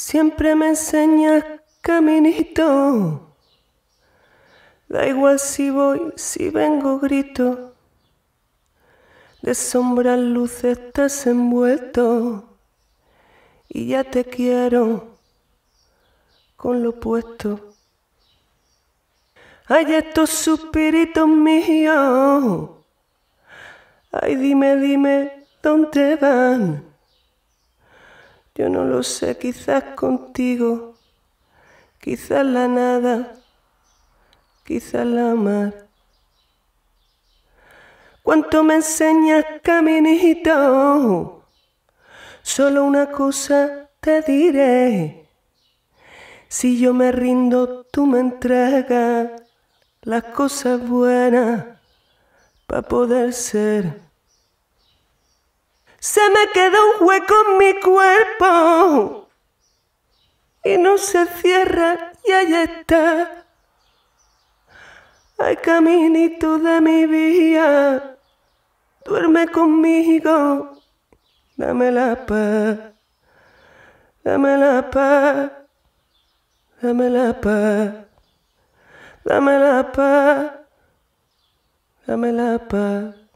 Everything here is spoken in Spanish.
Siempre me enseñas caminito. Da igual si voy, si vengo, grito. De a luz estás envuelto. Y ya te quiero con lo puesto. Hay estos suspiritos míos. Ay, dime, dime, ¿dónde van? Yo no lo sé, quizás contigo, quizás la nada, quizás la mar. ¿Cuánto me enseñas, caminito? Solo una cosa te diré. Si yo me rindo, tú me entregas las cosas buenas para poder ser. Se me queda un hueco en mi cuerpo y no se cierra y ahí está. Ay, caminito de mi vida, duerme conmigo, dame la paz, dame la paz, dame la paz, dame la paz, dame la paz.